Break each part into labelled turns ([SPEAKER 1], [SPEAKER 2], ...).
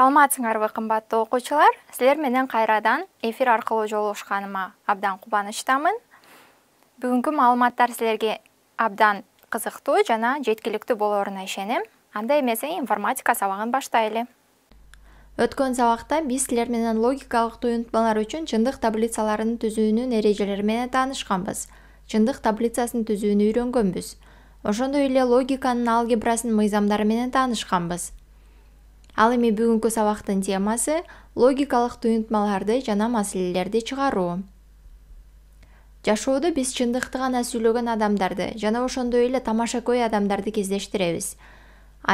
[SPEAKER 1] саламатсыңарбы кымбаттуу окуучулар силер менен кайрадан эфир аркылуу жолугушканыма абдан кубанычтамын бүгүнкү маалыматтар силерге абдан кызыктуу жана жеткиликтүү болоруна ишенем анда эмесе информатика сабагын баштайлы өткөн сабакта биз силер менен логикалык туюнтмалар үчүн чындык таблицаларын түзүүнүн эрежелери менен таанышканбыз чындык таблицасын түзүүнү үйрөнгөнбүз ошондой эле логиканын алгебрасынын мыйзамдары менен таанышканбыз ал эми бүгүнкү сабактын темасы логикалык туюнтмаларды жана маселелерди чыгаруу жашоодо биз чындыкты гана сүйлөгөн адамдарды жана ошондой эле тамашакөй адамдарды кездештиребиз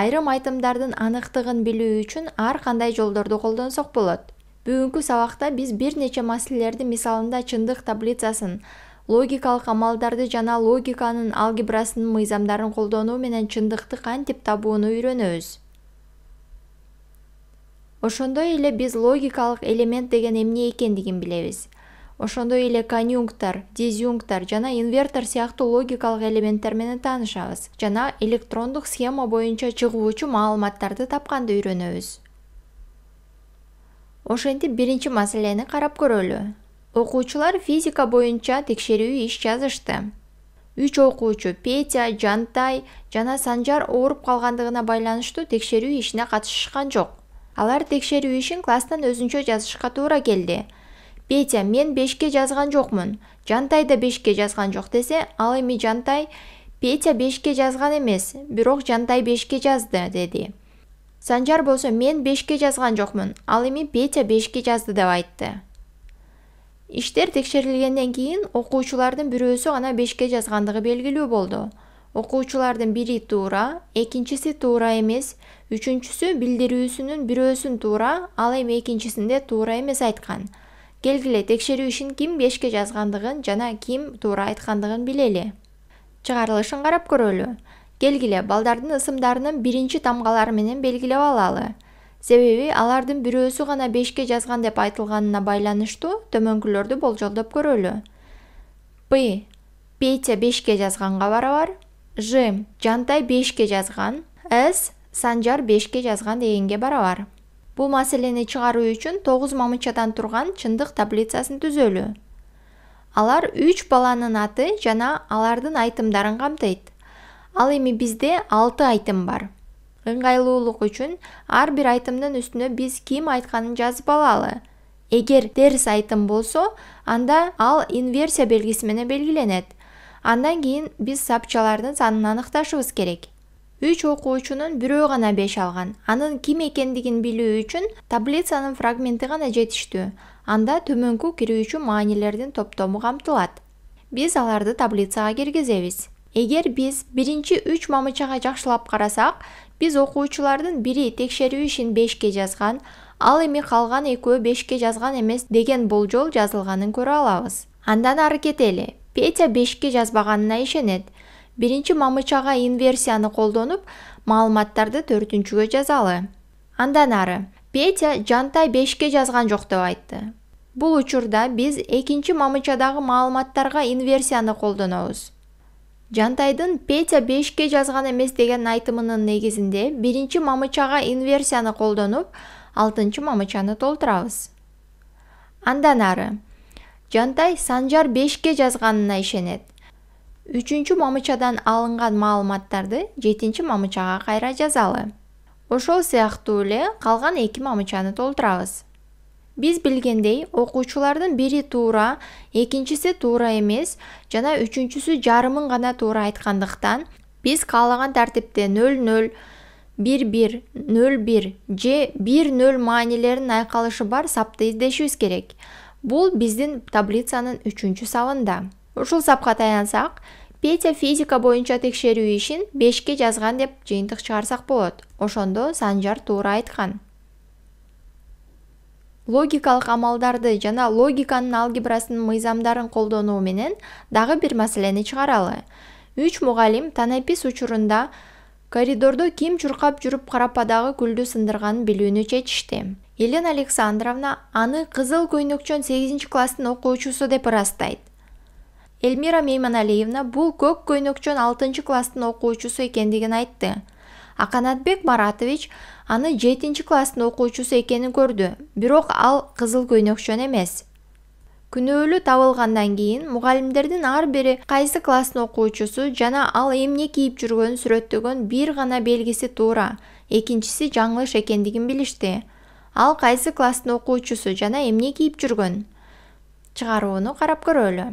[SPEAKER 1] айрым айтымдардын аныктыгын билүү үчүн ар кандай жолдорду колдонсок болот бүгүнкү сабакта биз бир нече маселелердин мисалында чындык таблицасын логикалык амалдарды жана логиканын алгебрасынын мыйзамдарын колдонуу менен чындыкты кантип табууну үйрөнөбүз ошондой эле биз логикалык элемент деген эмне экендигин билебиз ошондой эле конюнктор дезюнктор жана инвертор сыяктуу логикалык элементтер менен таанышабыз жана электрондук схема боюнча чыгуучу маалыматтарды тапканды үйрөнөбүз ошентип биринчи маселени карап көрөлү окуучулар физика боюнча текшерүү иш жазышты үч окуучу петя жантай жана санжар ооруп калгандыгына байланыштуу текшерүү ишине катышышкан жок алар текшерүү ишин класстан өзүнчө жазышка туура келди петя мен бешке жазган жокмун жантай да бешке жазган жок десе ал эми жантай петя бешке жазган эмес бирок жантай бешке жазды деди санжар болсо мен бешке жазган жокмун ал эми петя бешке жазды деп айтты иштер текшерилгенден кийин окуучулардын бирөөсү гана бешке жазгандыгы белгилүү болду окуучулардын бири туура экинчиси туура эмес үчүнчүсү билдирүүсүнүн бирөөсүн туура ал эми экинчисинде туура эмес айткан келгиле текшерүү ишин ким бешке жазгандыгын жана ким туура айткандыгын билели чыгарылышын карап көрөлү келгиле балдардын ысымдарынын биринчи тамгалары менен белгилеп алалы себеби алардын бирөөсү гана бешке жазган деп айтылганына байланыштуу төмөнкүлөрдү болжолдоп көрөлү п петя бешке жазганга барабар ж жантай бешке жазган с санжар бешке жазган дегенге барабар бул маселени чыгаруу үчүн тогуз мамычадан турган чындык таблицасын түзөлү алар үч баланын аты жана алардын айтымдарын камтыйт ал эми бизде алты айтым бар ыңгайлуулук үчүн ар бир айтымдын үстүнө биз ким айтканын жазып алалы эгер терс айтым болсо анда ал инверсия белгиси менен белгиленет андан кийин биз сапчалардын санын аныкташыбыз керек үч окуучунун бирөө гана беш алган анын ким экендигин билүү үчүн таблицанын фрагменти гана жетиштүү анда төмөнкү кирүүчү маанилердин топтому камтылат биз аларды таблицага киргизебиз эгер биз биринчи үч мамычага жакшылап карасак биз окуучулардын бири текшерүү ишин бешке жазган ал эми калган экөө бешке жазган эмес деген болжол жазылганын көрө алабыз андан ары кетели петя бешке жазбаганына ишенет биринчи мамычага инверсияны колдонуп маалыматтарды төртүнчүгө жазалы андан ары петя жантай бешке жазган жок деп айтты бул учурда биз экинчи мамычадагы маалыматтарга инверсияны колдонобуз жантайдын петя бешке жазган эмес деген айтымынын негизинде биринчи мамычага инверсияны колдонуп алтынчы мамычаны толтурабыз андан ары жантай санжар бешке жазганына ишенет үчүнчү мамычадан алынган маалыматтарды жетинчи мамычага кайра жазалы ошол сыяктуу эле калган эки мамычаны толтурабыз биз билгендей окуучулардын бири туура экинчиси туура эмес жана үчүнчүсү жарымын гана туура айткандыктан биз каалаган тартипте нөл нөл бир бир нөл бир же бир нөл маанилеринин айкалышы бар сапты издешибиз керек бул биздин таблицанын үчүнчү сабында ушул сапка таянсак петя физика боюнча текшерүү ишин бешке жазган деп жыйынтык чыгарсак болот ошондо санжар туура айткан логикалык амалдарды жана логиканын алгебрасынын мыйзамдарын колдонуу менен дагы бир маселени чыгаралы үч мугалим танапис учурунда коридордо ким чуркап жүрүп карападагы гүлдү сындырганын билүүнү чечишти елена александровна аны кызыл көйнөкчөн сегизинчи класстын окуучусу деп ырастайт эльмира мейманалиевна бул көк көйнөкчөн алтынчы класстын окуучусу экендигин айтты а канатбек маратович аны жетинчи класстын окуучусу экенин көрдү бирок ал кызыл көйнөкчөн эмес күнөөлүү табылгандан кийин мугалимдердин ар бири кайсы класстын окуучусу жана ал эмне кийип жүргөнүн сүрөттөгөн бир гана белгиси туура экинчиси жаңылыш экендигин билишти ал кайсы класстын окуучусу жана эмне кийип жүргөн чыгарууну карап көрөлү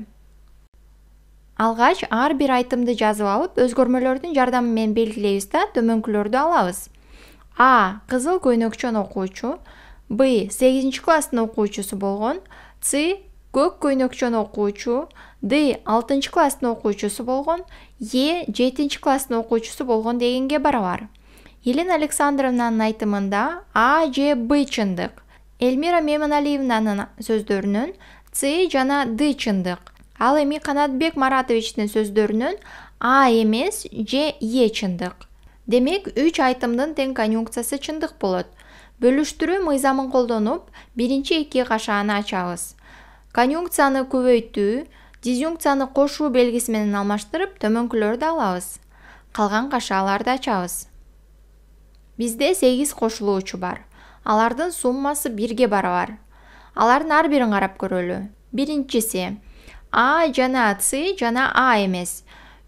[SPEAKER 1] алгач ар бир айтымды жазып алып өзгөрмөлөрдүн жардамы менен белгилейбиз да төмөнкүлөрдү алабыз а кызыл көйнөкчөн окуучу б сегизинчи класстын окуучусу болгон ц көк көйнөкчөн окуучу д алтынчы класстын окуучусу болгон е жетинчи класстын окуучусу болгон дегенге барабар елена александровнанын айтымында а же б чындык элмира меманалиевнанын сөздөрүнөн ц жана д чындык ал эми канатбек маратовичтин сөздөрүнөн а эмес же е чындык демек үч айтымдын тең конъюнкциясы чындык болот бөлүштүрүү мыйзамын колдонуп биринчи эки кашааны ачабыз конъюнкцияны көбөйтүү дизюнкцияны кошуу белгиси менен алмаштырып төмөнкүлөрдү алабыз калган кашааларды ачабыз бизде сегиз кошулуучу бар алардын суммасы бирге барабар алардын ар бирин карап көрөлү биринчиси а жана ц жана а эмес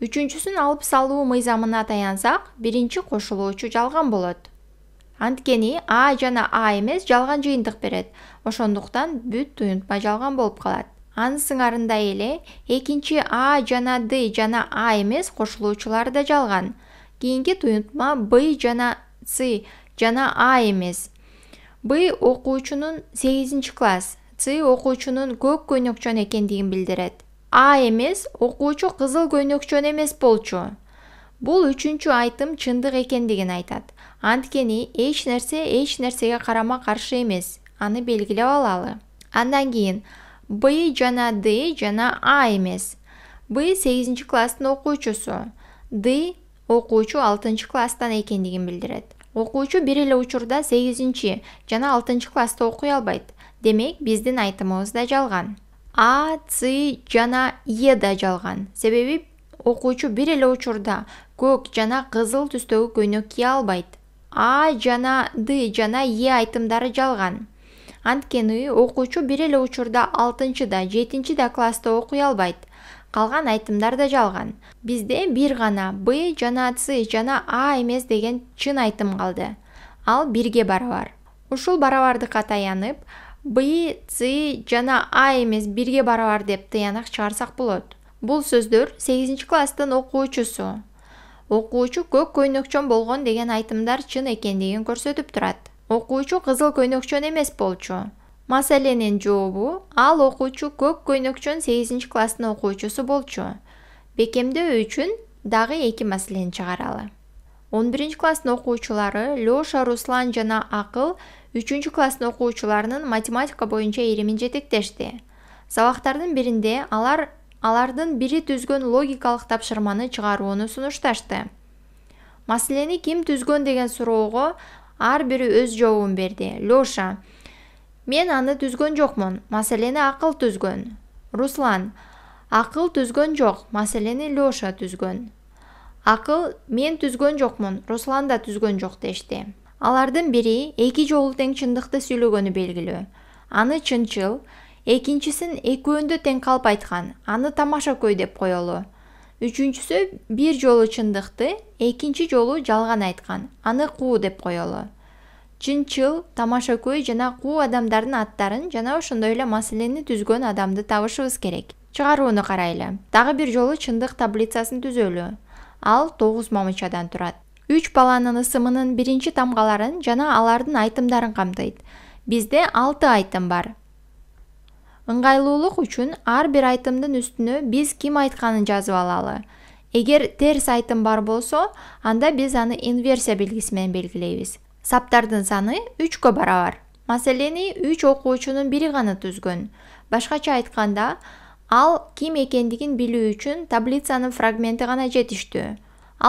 [SPEAKER 1] үчүнчүсүн алып салуу мыйзамына таянсак биринчи кошулуучу жалган болот анткени а жана а эмес жалган жыйынтык берет ошондуктан бүт туюнтма жалган болуп калат анысыңарындай эле экинчи а жана д жана а эмес кошулуучулары да жалган кийинки туюнтма б жана с жана а эмес б окуучунун сегизинчи класс с окуучунун көк көйнөкчөн экендигин билдирет а эмес окуучу кызыл көйнөкчөн эмес болчу бул үчүнчү айтым чындык экендигин айтат анткени эч нерсе эч нерсеге карама каршы эмес аны белгилеп алалы андан кийин б жана д жана а эмес б сегизинчи класстын окуучусу д окуучу алтынчы класстан экендигин билдирет окуучу бир эле учурда сегизинчи жана алтынчы классты окуй албайт демек биздин айтымыбыз да жалган а ц жана е да жалган себеби окуучу бир эле учурда көк жана кызыл түстөгү көйнөк кие албайт а жана д жана е айтымдары жалган анткени окуучу бир эле учурда алтынчы да жетинчи да классты окуй албайт калган айтымдар да жалган бизде бир гана б жана ц жана а эмес деген чын айтым калды ал бирге барабар ушул барабардыкка таянып б ц жана а эмес бирге барабар деп тыянак чыгарсак болот бул сөздөр сегизинчи класстын окуучусу окуучу көк көйнөкчөн болгон деген айтымдар чын экендигин көрсөтүп турат окуучу кызыл көйнөкчөн эмес болчу маселенин жообу ал окуучу көк көйнөкчөн сегизинчи класстын окуучусу болчу бекемдөө үчүн дагы эки маселени чыгаралы он биринчи класстын окуучулары леша руслан жана акыл үчүнчү класстын окуучуларынын математика боюнча иримин жетектешти сабактардын биринде алар алардын бири түзгөн логикалык тапшырманы чыгарууну сунушташты маселени ким түзгөн деген суроого ар бири өз жообун берди леша мен аны түзгөн жокмун маселени акыл түзгөн руслан акыл түзгөн жок маселени леша түзгөн акыл мен түзгөн жокмун руслан да түзгөн жок дешти алардын бири эки жолу тең чындыкты сүйлөгөнү белгилүү аны чынчыл экинчисин экөөндө тең калп айткан аны тамашакөй деп коелу үчүнчүсү бир жолу чындыкты экинчи жолу жалган айткан аны куу деп коелу чынчыл тамашакөй жана куу адамдардын аттарын жана ошондой эле маселени түзгөн адамды табышыбыз керек чыгарууну карайлы дагы бир жолу чындык таблицасын түзөлү ал тогуз мамычадан турат үч баланын ысымынын биринчи тамгаларын жана алардын айтымдарын камтыйт бизде алты айтым бар ыңгайлуулук үчүн ар бир айтымдын үстүнө биз ким айтканын жазып алалы эгер терс айтым бар болсо анда биз аны инверсия белгиси менен белгилейбиз саптардын саны үчкө барабар маселени үч окуучунун бири гана түзгөн башкача айтканда ал ким экендигин билүү үчүн таблицанын фрагменти гана жетиштүү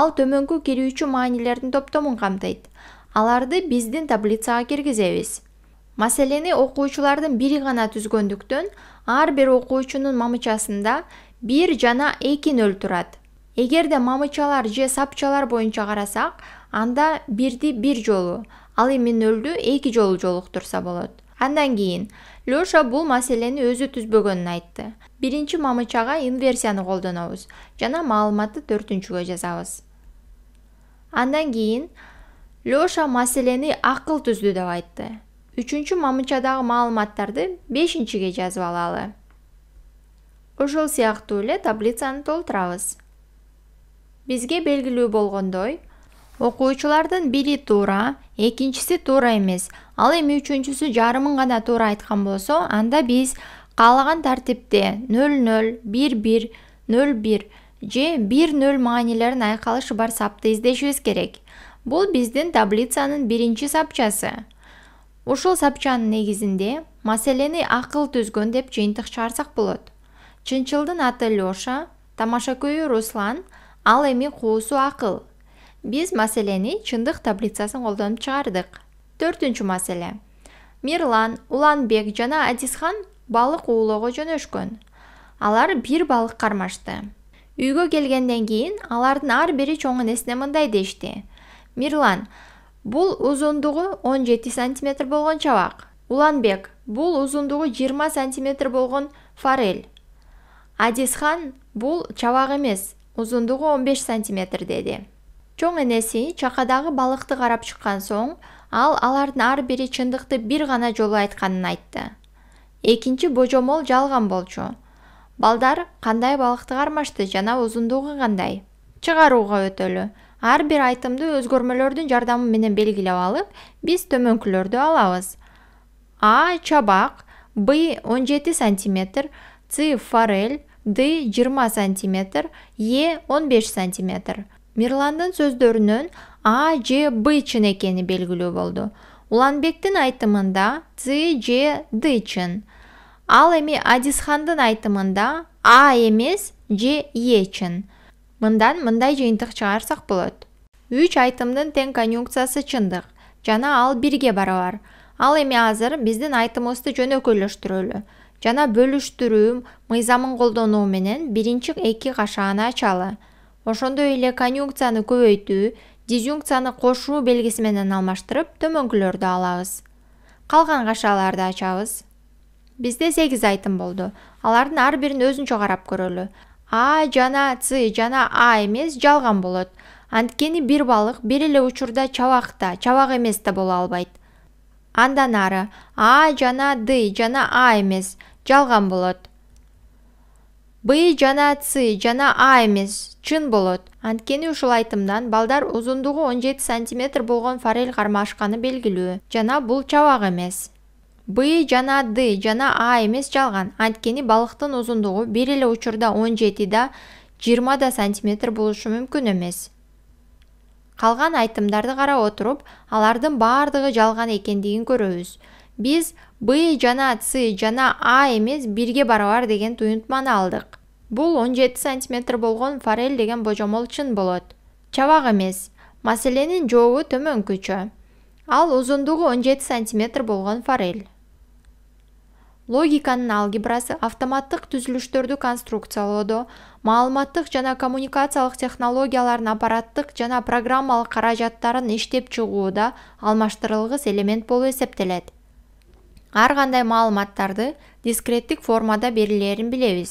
[SPEAKER 1] ал төмөнкү кирүүчү маанилердин топтомун камтыйт аларды биздин таблицага киргизебиз маселени окуучулардын бири гана түзгөндүктөн ар бир окуучунун мамычасында бир жана эки нөл турат эгерде мамычалар же сапчалар боюнча карасак анда бирди бир жолу ал эми нөлдү эки жолу жолуктурса болот андан кийин леша бул маселени өзү түзбөгөнүн айтты биринчи мамычага инверсияны колдонобуз жана маалыматты төртүнчүгө жазабыз андан кийин леша маселени акыл түздү деп айтты үчүнчү мамычадагы маалыматтарды бешинчиге жазып алалы ошол сыяктуу эле таблицаны толтурабыз бизге белгилүү болгондой окуучулардын бири туура экинчиси туура эмес ал эми үчүнчүсү жарымын гана туура айткан болсо анда биз каалаган тартипте нөл нөл бир бир нөл бир же бир нөл маанилерин айкалышы бар сапты издешибиз керек бул биздин таблицанын биринчи сапчасы ушул сапчанын негизинде маселени акыл түзгөн деп жыйынтык чыгарсак болот чынчылдын аты леша тамаша көйү руслан ал эми куусу акыл биз маселени чындык таблицасын колдонуп чыгардык төртүнчү маселе мирлан уланбек жана адисхан балык уулоого жөнөшкөн алар бир балык кармашты үйгө келгенден кийин алардын ар бири чоң энесине мындай дешти мирлан бул узундугу он жети сантиметр болгон чабак уланбек бул узундугу жыйырма сантиметр болгон форель адисхан бул чабак эмес узундугу он беш сантиметр деди чоң энеси чакадагы балыкты карап чыккан соң ал алардын ар бири чындыкты бир гана жолу айтканын айтты экинчи божомол жалган болчу балдар кандай балыкты кармашты жана узундугу кандай чыгарууга өтөлү ар бир айтымды өзгөрмөлөрдүн жардамы менен белгилеп алып биз төмөнкүлөрдү алабыз а чабак б он жети сантиметр ц форель д жыйырма сантиметр е он беш сантиметр мирландын сөздөрүнөн а же б чын экени белгилүү болду уланбектин айтымында ц же д чын ал эми адисхандын айтымында а эмес же е чын мындан мындай жыйынтык чыгарсак болот үч айтымдын тең конъюнкциясы чындык жана ал бирге барабар ал эми азыр биздин айтымыбызды жөнөкөйлөштүрөлү жана бөлүштүрүү мыйзамын колдонуу менен биринчи эки кашааны ачалы ошондой эле конъюнкцияны көбөйтүү дизюнкцияны кошуу белгиси менен алмаштырып төмөнкүлөрдү алабыз калган кашаларды ачабыз бизде сегиз айтым болду алардын ар бирин өзүнчө карап көрөлү а жана ц жана а эмес жалган болот анткени бир балык бир эле учурда чабак да чабак эмес да боло албайт андан ары а жана д жана а эмес жалган болот б жана с жана а эмес чын болот анткени ушул айтымдан балдар узундугу он жети сантиметр болгон форель кармашканы белгилүү жана бул чабак эмес б жана д жана а эмес жалган анткени балыктын узундугу бир эле учурда он жети да жыйырма да сантиметр болушу мүмкүн эмес калган айтымдарды карап отуруп алардын баардыгы жалган экендигин көрөбүз биз б жана с жана а эмес бирге барабар деген туюнтманы алдык бул он жети сантиметр болгон форель деген божомол чын болот чабак эмес маселенин жообу төмөнкүчө ал узундугу он жети сантиметр болгон форель логиканын алгебрасы автоматтык түзүлүштөрдү конструкциялоодо маалыматтык жана коммуникациялык технологиялардын аппараттык жана программалык каражаттарын иштеп чыгууда алмаштырылгыс элемент болуп эсептелет ар кандай маалыматтарды дискреттик формада берилэрин билебиз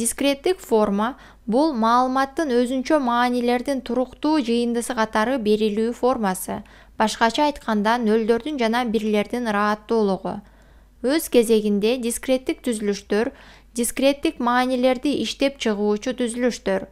[SPEAKER 1] дискреттик форма бул маалыматтын өзүнчө маанилердин туруктуу жыйындысы катары берилүү формасы башкача айтканда нөлдөрдүн жана бирлердин ырааттуулугу өз кезегинде дискреттик түзүлүштөр дискреттик маанилерди иштеп чыгуучу түзүлүштөр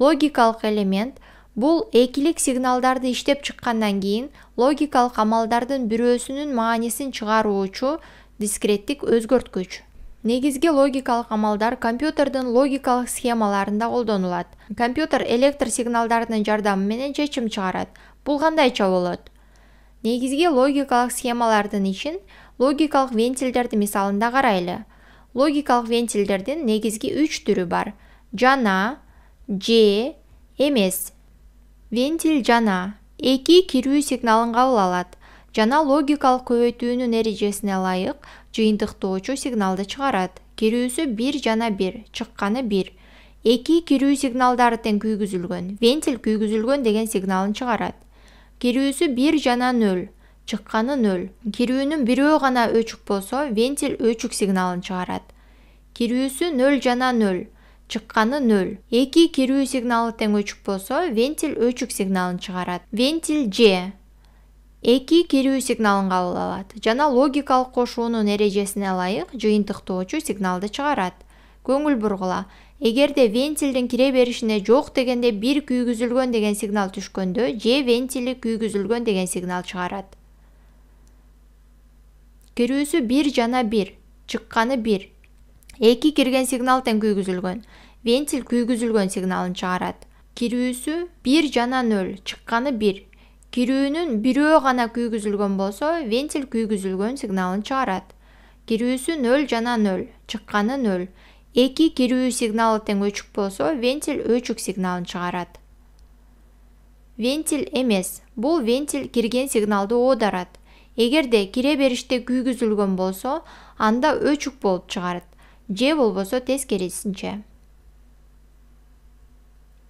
[SPEAKER 1] логикалык элемент бул экилик сигналдарды иштеп чыккандан кийин логикалык амалдардын бирөөсүнүн маанисин чыгаруучу дискреттик өзгөрткүч негизги логикалык амалдар компьютердин логикалык схемаларында колдонулат компьютер электр сигналдарынын жардамы менен чечим чыгарат бул кандайча болот негизги логикалык схемалардын ичин логикалык вентилдерди мисалында карайлы логикалык вентилдердин негизги үч түрү бар жана же эмес вентиль жана эки кирүү сигналын кабыл алат жана логикалык көбөйтүүнүн эрежесине ылайык жыйынтыктоочу сигналды чыгарат кирүүсү бир жана бир чыкканы бир эки кирүү сигналдары тең күйгүзүлгөн вентиль күйгүзүлгөн деген сигналын чыгарат кирүүсү бир жана нөл чыкканы нөл кирүүнүн бирөө гана өчүк болсо вентиль өчүк сигналын чыгарат кирүүсү нөл жана нөл чыкканы нөл эки кирүү сигналы тең өчүк болсо вентиль өчүк сигналын чыгарат вентиль же эки кирүү сигналын кабыл алат жана логикалык кошуунун эрежесине ылайык жыйынтыктоочу сигналды чыгарат көңүл бургула эгерде вентилдин кире беришине жок дегенде бир күйгүзүлгөн деген сигнал түшкөндө же вентили күйгүзүлгөн деген сигнал чыгарат кирүүсү бир жана бир чыкканы бир эки кирген сигнал тең күйгүзүлгөн вентиль күйгүзүлгөн сигналын чыгарат кирүүсү бир жана нөл чыкканы бир кирүүнүн бирөө гана күйгүзүлгөн болсо вентиль күйгүзүлгөн сигналын чыгарат кирүүсү нөл жана нөл чыкканы нөл эки кирүү сигналы тең өчүк болсо вентиль өчүк сигналын чыгарат вентиль эмес бул вентиль кирген сигналды оодарат эгерде кире бериште күйгүзүлгөн болсо анда өчүк болуп чыгарат же болбосо тескерисинче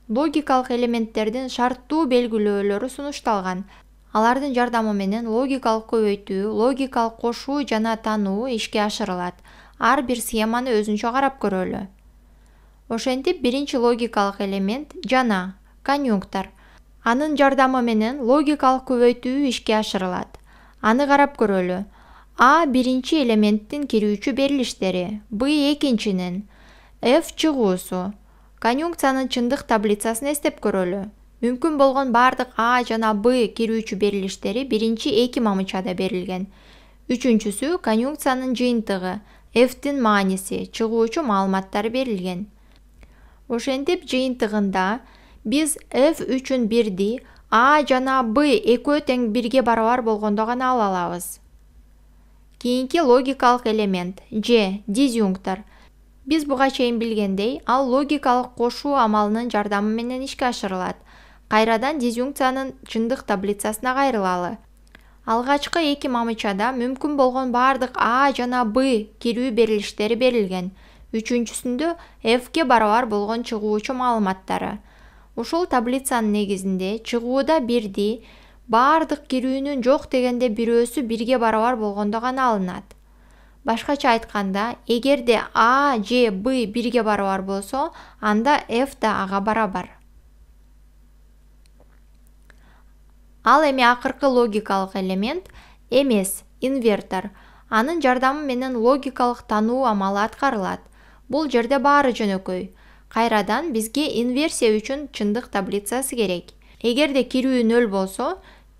[SPEAKER 1] логикалык элементтердин шарттуу белгилөөлөрү сунушталган алардын жардамы менен логикалык көбөйтүү логикалык кошуу жана тануу ишке ашырылат ар бир схеманы өзүнчө карап көрөлү ошентип биринчи логикалык элемент жана конъюнктор анын жардамы менен логикалык көбөйтүү ишке ашырылат аны карап көрөлү а биринчи элементтин кирүүчү берилиштери б экинчинин ф чыгуусу конъюнкциянын чындык таблицасын эстеп көрөлү мүмкүн болгон баардык а жана б кирүүчү берилиштери биринчи эки мамычада берилген үчүнчүсү конъюнкциянын жыйынтыгы фтин мааниси чыгуучу маалыматтар берилген ошентип жыйынтыгында биз f үчүн бирди а жана б экөө тең бирге барабар болгондо гана ала алабыз кийинки логикалык элемент же дизюнктор биз буга чейин билгендей ал логикалык кошуу амалынын жардамы менен ишке ашырылат кайрадан дизюнкциянын чындык таблицасына кайрылалы алгачкы эки мамычада мүмкүн болгон баардык а жана б кирүү берилиштери берилген үчүнчүсүндө фге барабар болгон чыгуучу маалыматтары ушул таблицанын негизинде чыгууда бирди баардык кирүүнүн жок дегенде бирөөсү бирге барабар болгондо гана алынат башкача айтканда эгерде а же б бирге барабар болсо анда ф да ага барабар ал эми акыркы логикалык элемент эмес инвертор анын жардамы менен логикалык тануу амалы аткарылат бул жерде баары жөнөкөй кайрадан бизге инверсия үчүн чындык таблицасы керек эгерде кирүү нөл болсо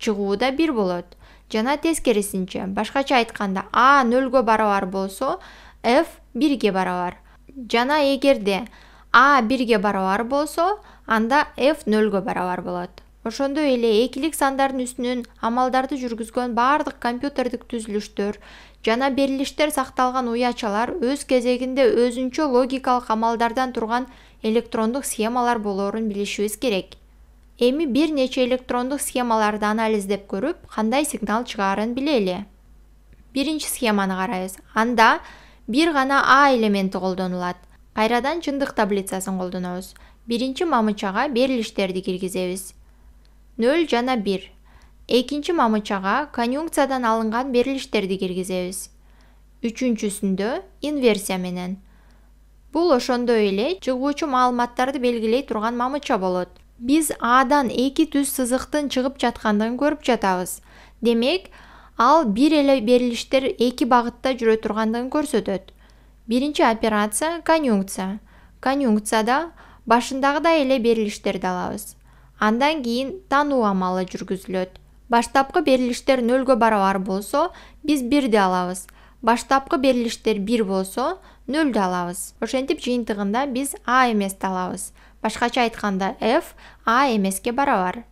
[SPEAKER 1] чыгуу да бир болот жана тескерисинче башкача айтканда а нөлгө барабар болсо ф бирге барабар жана эгерде а бирге барабар болсо анда ф нөлгө барабар болот ошондой эле экилик сандардын үстүнөн амалдарды жүргүзгөн баардык компьютердик түзүлүштөр жана берилиштер сакталган уячалар өз кезегинде өзүнчө логикалык амалдардан турган электрондук схемалар болорун билишибиз керек эми бир нече электрондук схемаларды анализдеп көрүп кандай сигнал чыгаарын билели биринчи схеманы карайбыз анда бир гана а элементи колдонулат кайрадан чындык таблицасын колдонобуз биринчи мамычага берилиштерди киргизебиз нөл жана бир экинчи мамычага конъюнкциядан алынган берилиштерди киргизебиз үчүнчүсүндө инверсия менен бул ошондой эле чыгуучу маалыматтарды белгилей турган мамыча болот биз адан эки түз сызыктын чыгып жаткандыгын көрүп жатабыз демек ал бир эле берилиштер эки багытта жүрө тургандыгын көрсөтөт биринчи операция конъюнкция конъюнкцияда башындагыдай эле берилиштерди алабыз андан кийин тануу амалы жүргүзүлөт баштапкы берилиштер нөлгө барабар болсо биз бирди алабыз баштапкы берилиштер бир болсо нөлдү алабыз ошентип жыйынтыгында биз а эмести алабыз башкача айтканда f а эмеске барабар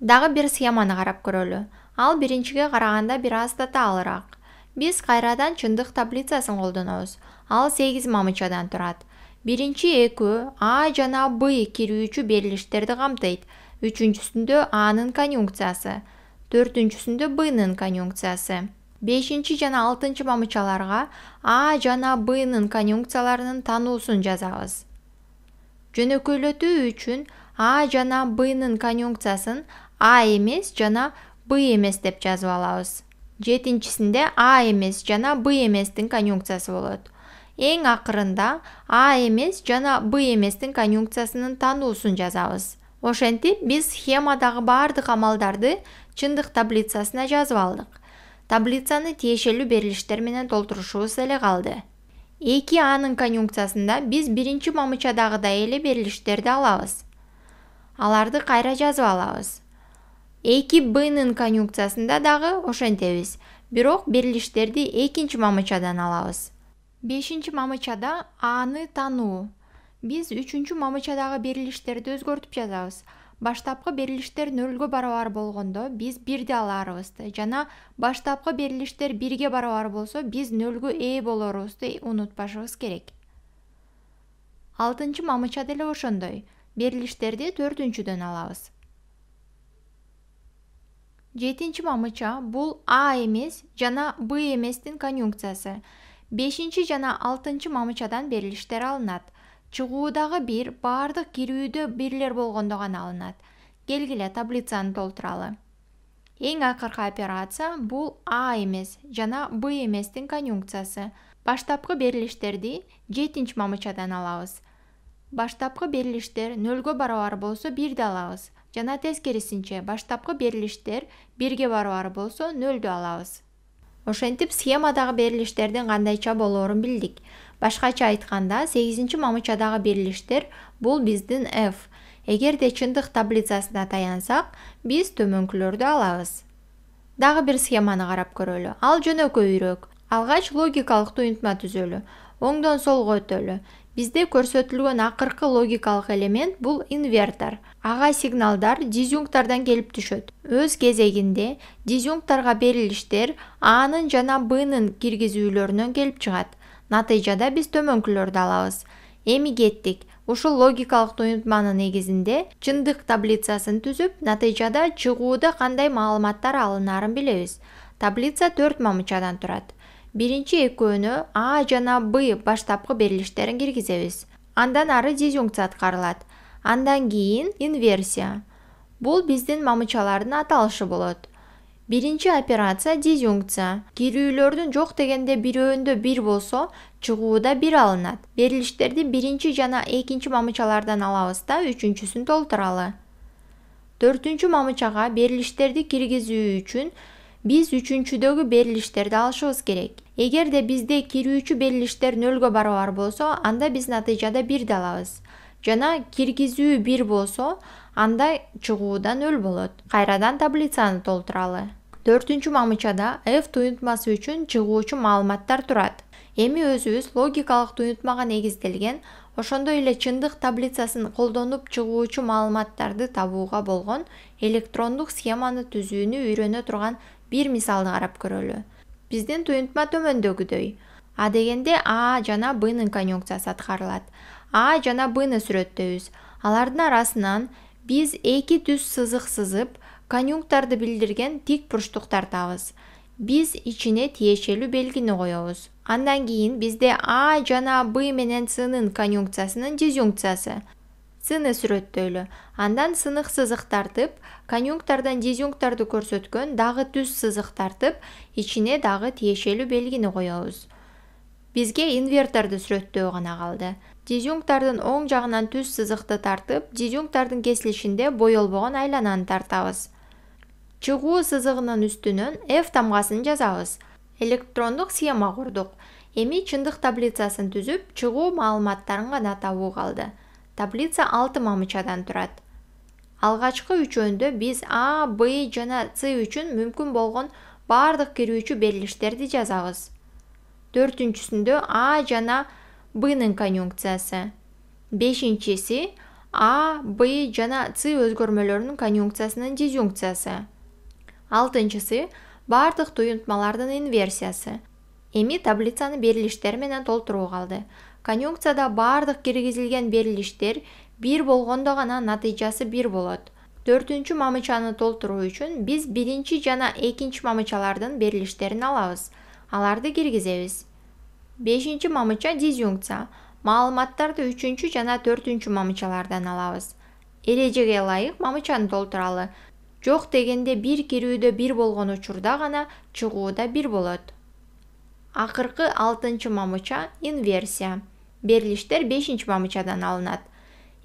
[SPEAKER 1] дагы бир схеманы карап көрөлү ал биринчиге караганда бир аз татаалыраак биз кайрадан чындык таблицасын колдонобуз ал сегиз мамычадан турат биринчи экөө а жана б кирүүчү берилиштерди камтыйт үчүнчүсүндө анын конъюнкциясы төртүнчүсүндө бнын конъюнкциясы бешинчи жана алтынчы мамычаларга а жана бнын конъюнкцияларынын тануусун жазабыз жөнөкөйлөтүү үчүн а жана бнын конъюнкциясын а эмес жана б эмес деп жазып алабыз жетинчисинде а эмес жана б эместин конъюнкциясы болот эң акырында а эмес жана б эместин конъюнкциясынын тануусун жазабыз ошентип биз схемадагы баардык амалдарды чындык таблицасына жазып алдык таблицаны тиешелүү берилиштер менен толтурушубуз эле калды эки анын конъюнкциясында биз биринчи мамычадагыдай эле берилиштерди алабыз аларды кайра жазып алабыз эки бнын конъюнкциясында дагы ошентебиз бирок берилиштерди экинчи мамычадан алабыз бешинчи мамычада аны тануу биз үчүнчү мамычадагы берилиштерди өзгөртүп жазабыз баштапкы берилиштер нөлгө барабар болгондо биз бирди аларыбызды жана баштапкы берилиштер бирге барабар болсо биз нөлгө ээ болорубузду унутпашыбыз керек алтынчы мамыча деле ошондой берилиштерди төртүнчүдөн алабыз жетинчи мамыча бул а эмес жана б эместин конъюнкциясы бешинчи жана алтынчы мамычадан берилиштер алынат чыгуудагы бир баардык кирүүдө бирлер болгондо гана алынат келгиле таблицаны толтуралы эң акыркы операция бул а эмес жана б эместин конъюнкциясы баштапкы берилиштерди жетинчи мамычадан алабыз баштапкы берилиштер нөлгө барабар болсо бирди алабыз жана тескерисинче баштапкы берилиштер бирге барабар болсо нөлдү алабыз ошентип схемадагы берилиштердин кандайча болоорун билдик башкача айтканда сегизинчи мамычадагы берилиштер бул биздин f эгерде чындык таблицасына таянсак биз төмөнкүлөрдү алабыз дагы бир схеманы карап көрөлү ал жөнөкөй үйрөк алгач логикалык туюнтма түзөлү оңдон солго өтөлү бизде көрсөтүлгөн акыркы логикалык элемент бул инвертор ага сигналдар дизюнктардан келип түшөт өз кезегинде дизюнктарга берилиштер анын жана бнын киргизүүлөрүнөн келип чыгат натыйжада биз төмөнкүлөрдү алабыз эми кеттик ушул логикалык туюнтманын негизинде чындык таблицасын түзүп натыйжада чыгууда кандай маалыматтар алынаарын билебиз таблица төрт мамычадан турат биринчи экөөнө а жана б баштапкы берилиштерин киргизебиз андан ары дезюнкция аткарылат андан кийин инверсия бул биздин мамычалардын аталышы болот биринчи операция дизюнкция кирүүлөрдүн жок дегенде бирөөндө бир болсо чыгууда бир алынат берилиштерди биринчи жана экинчи мамычалардан алабыз да үчүнчүсүн толтуралы төртүнчү мамычага берилиштерди киргизүү үчүн биз үчүнчүдөгү берилиштерди алышыбыз керек эгерде бизде кирүүчү берилиштер нөлгө барабар болсо анда биз натыйжада бирди алабыз жана киргизүү бир болсо анда чыгуудан нөл болот кайрадан таблицаны толтуралы төртүнчү мамычада ф туюнтмасы үчүн чыгуучу маалыматтар турат эми өзүбүз логикалык туюнтмага негизделген ошондой эле чындык таблицасын колдонуп чыгуучу маалыматтарды табууга болгон электрондук схеманы түзүүнү үйрөнө турган бир мисалды карап көрөлү биздин туюнтма төмөндөгүдөй а дегенде а жана бнын конъюнкциясы аткарылат а жана Б-ны сүрөттөйбүз алардын арасынан биз эки түз сызык сызып конъюнктарды билдирген тик бурчтук тартабыз биз ичине тиешелүү белгини коебуз андан кийин бизде а жана б менен цнын конъюнкциясынын дизюнкциясы С-ны сүрөттөйлү андан сынык сызык тартып конъюнктардан дизюнктарды көрсөткөн дагы түз сызык тартып ичине дагы тиешелүү белгини коебуз бизге инверторду сүрөттөө гана калды дизюнктардын оң жагынан түз сызыкты тартып дизюнктардын кесилишинде боелбогон айлананы тартабыз чыгуу сызыгынын үстүнөн f тамгасын жазабыз электрондук схема курдук эми чындык таблицасын түзүп чыгуу маалыматтарын гана табуу калды таблица алты мамычадан турат алгачкы үчөөндө биз а б жана с үчүн мүмкүн болгон баардык кирүүчү берилиштерди жазабыз төртүнчүсүндө а жана б нын конъюнкциясы бешинчиси а б жана с өзгөрмөлөрүнүн конъюнкциясынын дизъюнкциясы алтынчысы бардык туюнтмалардын инверсиясы эми таблицаны берилиштер менен толтуруу калды конъюнкцияда баардык киргизилген берилиштер бир болгондо гана натыйжасы бир болот төртүнчү мамычаны толтуруу үчүн биз биринчи жана экинчи мамычалардын берилиштерин алабыз аларды киргизебиз бешинчи мамыча дизюнкция маалыматтарды үчүнчү жана төртүнчү мамычалардан алабыз эрежеге ылайык мамычаны толтуралы жок дегенде бир кирүүдө бир болгон учурда гана чыгууда бир болот акыркы алтынчы мамыча инверсия берилиштер бешинчи мамычадан алынат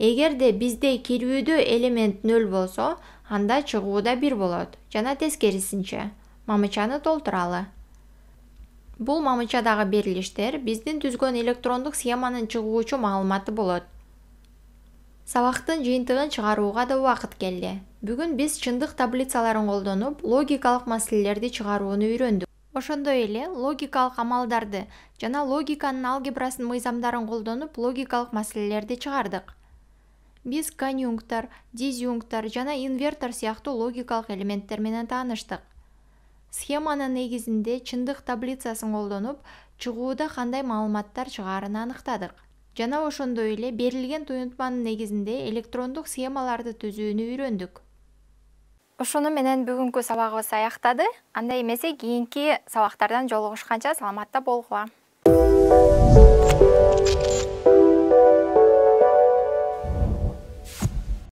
[SPEAKER 1] эгерде бизде кирүүдө элемент нөл болсо анда чыгууда бир болот жана тескерисинче мамычаны толтуралы бул мамычадагы берилиштер биздин түзгөн электрондук схеманын чыгуучу маалыматы болот сабактын жыйынтыгын чыгарууга да убакыт келди бүгүн биз чындык таблицаларын колдонуп логикалык маселелерди чыгарууну үйрөндүк ошондой эле логикалык амалдарды жана логиканын алгебрасын мыйзамдарын колдонуп логикалык маселелерди чыгардык биз конъюнктор дизъюнктор жана инвертор сыяктуу логикалык элементтер менен тааныштык схеманын негизинде чындык таблицасын колдонуп чыгууда кандай маалыматтар чыгаарын аныктадык жана ошондой эле берилген туюнтманын негизинде электрондук схемаларды түзүүнү үйрөндүк ушуну менен бүгүнкү сабагыбыз аяктады анда эмесе кийинки сабактардан жолугушканча саламатта болгула